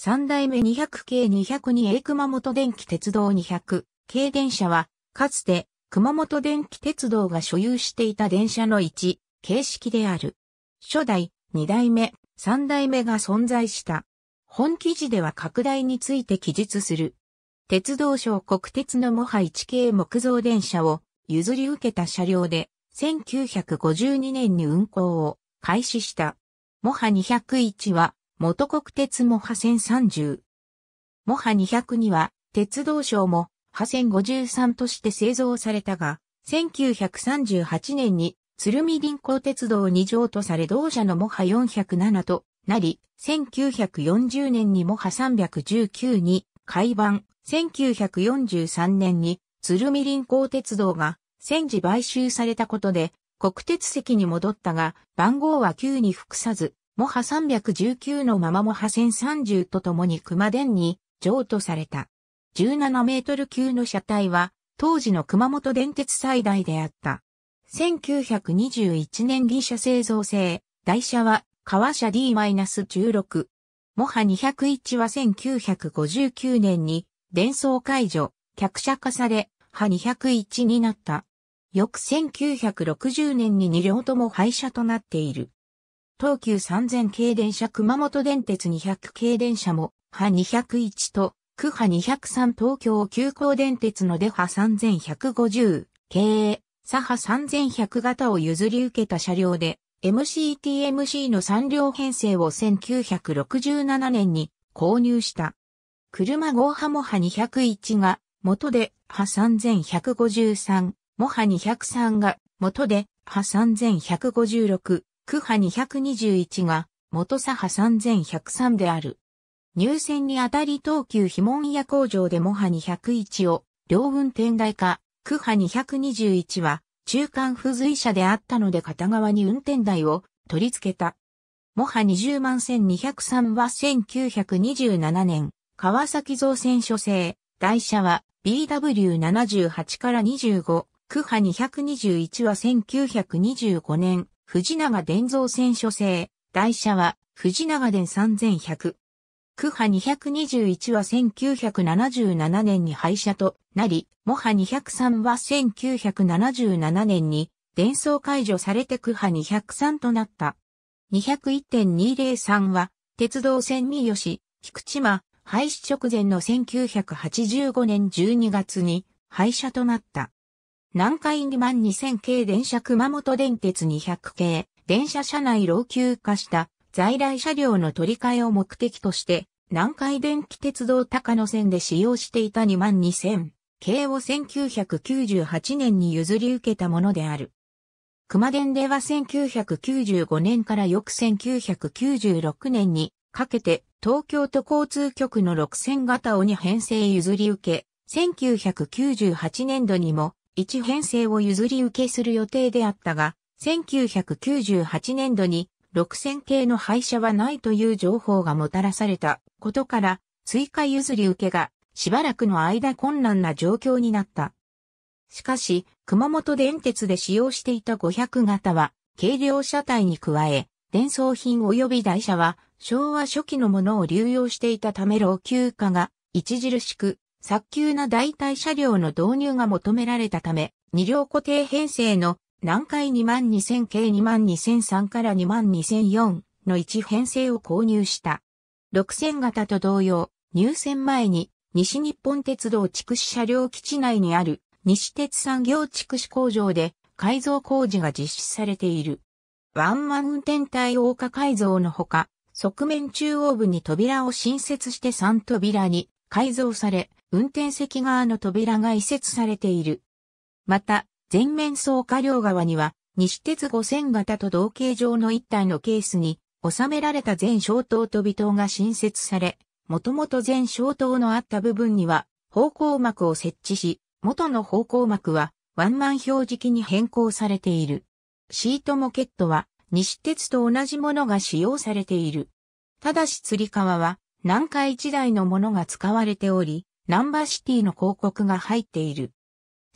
三代目200系202 a 熊本電気鉄道200系電車は、かつて熊本電気鉄道が所有していた電車の一形式である。初代、二代目、三代目が存在した。本記事では拡大について記述する。鉄道省国鉄の模範1系木造電車を譲り受けた車両で、1952年に運行を開始した。モハ201は元国鉄モハ1030。モハ200には、鉄道省も、破線五5 3として製造されたが、1938年に、鶴見臨港鉄道二条とされ同社のモハ407となり、1940年にモハ319に改版、1943年に鶴見臨港鉄道が戦時買収されたことで国鉄席に戻ったが番号は9に服さずモハ319のままモハ1030と共に熊田に譲渡された。17メートル級の車体は当時の熊本電鉄最大であった。1921年 D 車製造製、台車は川車 D-16。モハ201は1959年に伝送解除、客車化され、ハ201になった。翌1960年に2両とも廃車となっている。東急3000系電車熊本電鉄200系電車も、波201と、区波203東京急行電鉄の出波3150、経左波3100型を譲り受けた車両で、MCTMC の3両編成を1967年に購入した。車号波も波201が元で波3153、も波203が元で波3156、区派221が元左派3103である。入選にあたり東急非門屋工場で模波201を両運転台化、区派221は中間付随車であったので片側に運転台を取り付けた。模波20万1203は1927年、川崎造船所製、台車は BW78 から25、区派221は1925年、藤永伝造船所製、台車は、藤永伝3100。区派221は1977年に廃車となり、模派203は1977年に伝送解除されて区派203となった。201.203は、鉄道線三吉、菊池間、廃止直前の1985年12月に廃車となった。南海2万2000系電車熊本電鉄200系、電車車内老朽化した在来車両の取り替えを目的として、南海電気鉄道高野線で使用していた2万2000系を1998年に譲り受けたものである。熊電では1995年から翌1996年にかけて東京都交通局の6000型をに編成譲り受け、1998年度にも1編成を譲り受けする予定であったが、1998年度に6000系の廃車はないという情報がもたらされたことから、追加譲り受けがしばらくの間困難な状況になった。しかし、熊本電鉄で使用していた500型は、軽量車体に加え、電装品及び台車は、昭和初期のものを流用していたため老朽化が著しく、早急な代替車両の導入が求められたため、2両固定編成の南海22000系22003から22004の1編成を購入した。6000型と同様、入線前に西日本鉄道筑紫車両基地内にある西鉄産業筑紫工場で改造工事が実施されている。ワンマン運転隊大化改造のほか、側面中央部に扉を新設して3扉に改造され、運転席側の扉が移設されている。また、全面層下両側には、西鉄5000型と同型状の一体のケースに、収められた全小灯と微灯が新設され、もともと全小灯のあった部分には、方向膜を設置し、元の方向膜は、ワンマン表示器に変更されている。シートモケットは、西鉄と同じものが使用されている。ただし吊り革は、南海一台のものが使われており、ナンバーシティの広告が入っている。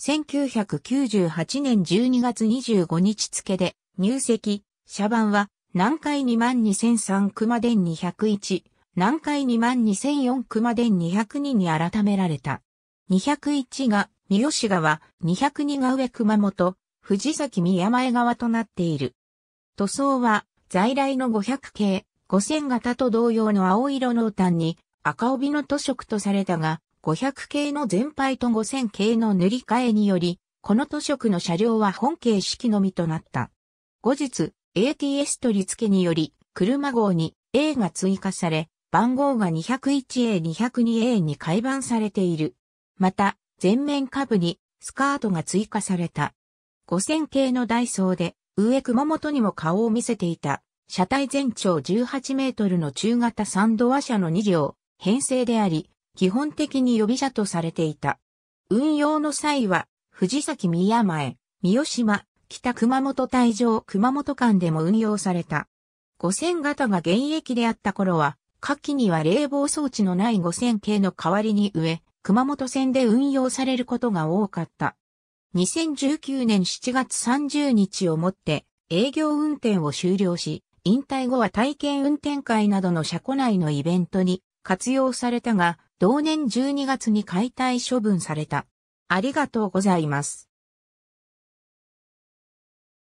1998年12月25日付で入籍、社番は南海22003熊電201、南海22004熊電202に改められた。201が三好川、202が上熊本、藤崎宮前川となっている。塗装は在来の500系、5000型と同様の青色の端に赤帯の塗色とされたが、500系の全廃と5000系の塗り替えにより、この都色の車両は本形式のみとなった。後日、ATS 取り付けにより、車号に A が追加され、番号が 201A202A に改版されている。また、前面下部にスカートが追加された。5000系のダイソーで、上熊本にも顔を見せていた。車体全長18メートルの中型サンド車の2両、編成であり、基本的に予備車とされていた。運用の際は、藤崎宮前、三島、北熊本大城熊本間でも運用された。五千型が現役であった頃は、下記には冷房装置のない五千系の代わりに上、熊本線で運用されることが多かった。2019年7月30日をもって営業運転を終了し、引退後は体験運転会などの車庫内のイベントに活用されたが、同年12月に解体処分された。ありがとうございます。